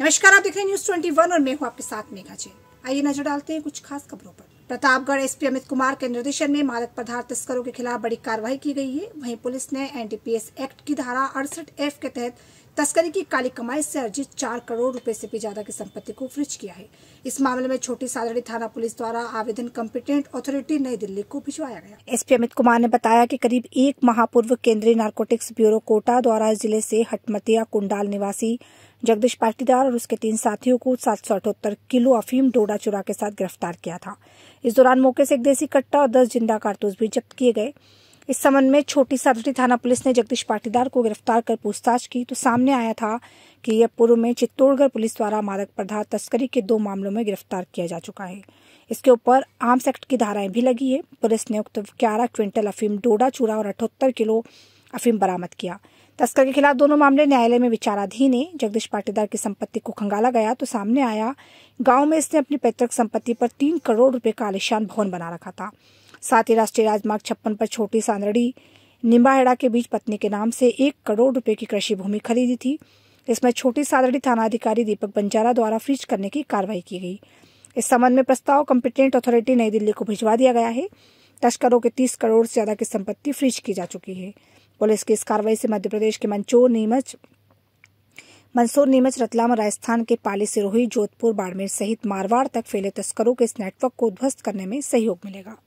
नमस्कार आप देख रहे हैं न्यूज 21 और मैं हूं आपके साथ मेघा जैन आइए नजर डालते हैं कुछ खास खबरों पर प्रतापगढ़ एसपी अमित कुमार के निर्देशन में मादक पदार्थ तस्करों के खिलाफ बड़ी कार्रवाई की गई है वहीं पुलिस ने एनडीपीएस एक्ट की धारा अड़सठ एफ के तहत तस्करी की काली कमाई से अर्जित चार करोड़ रुपए से भी ज्यादा की संपत्ति को फ्रिज किया है इस मामले में छोटी सादड़ी थाना पुलिस द्वारा आवेदन कम्पिटेंट अथॉरिटी नई दिल्ली को भिजवाया गया एसपी अमित कुमार ने बताया कि करीब एक माह पूर्व केंद्रीय नारकोटिक्स ब्यूरो कोटा द्वारा जिले से हटमतिया कुंडाल निवासी जगदीश पाटीदार और उसके तीन साथियों को सात सौ अठहत्तर किलो अफीम डोडा चुरा के साथ गिरफ्तार किया था इस दौरान मौके से एक देसी कट्टा और दस जिंदा कारतूस भी जब्त किए गए इस संबंध में छोटी सादरी थाना पुलिस ने जगदीश पाटीदार को गिरफ्तार कर पूछताछ की तो सामने आया था कि यह पूर्व में चित्तौड़गढ़ पुलिस द्वारा मादक पदार्थ तस्करी के दो मामलों में गिरफ्तार किया जा चुका है इसके ऊपर आर्म्स एक्ट की धाराएं भी लगी है पुलिस ने उक्त ग्यारह क्विंटल अफीम डोडा चूरा और अठहत्तर किलो अफीम बरामद किया तस्कर के खिलाफ दोनों मामले न्यायालय में विचाराधीन है जगदीश पाटीदार की संपत्ति को खंगाला गया तो सामने आया गांव में इसने अपनी पैतृक संपत्ति पर तीन करोड़ रुपए का आलिशान भवन बना रखा था साथ ही राष्ट्रीय राजमार्ग छप्पन पर छोटी सांदड़ी निम्बाहेड़ा के बीच पत्नी के नाम से एक करोड़ रुपए की कृषि भूमि खरीदी थी इसमें छोटी थाना अधिकारी दीपक बंजारा द्वारा फ्रीज करने की कार्रवाई की गई इस संबंध में प्रस्ताव कम्पिटेंट अथॉरिटी नई दिल्ली को भिजवा दिया गया है तस्करों के तीस करोड़ से ज्यादा की संपत्ति फ्रीज की जा चुकी है पुलिस की इस कार्रवाई से मध्यप्रदेश के मंचोर नीमच मंदसौर नीमच रतलाम राजस्थान के पाली सिरोही जोधपुर बाड़मेर सहित मारवाड़ तक फैले तस्करों के इस नेटवर्क को ध्वस्त करने में सहयोग मिलेगा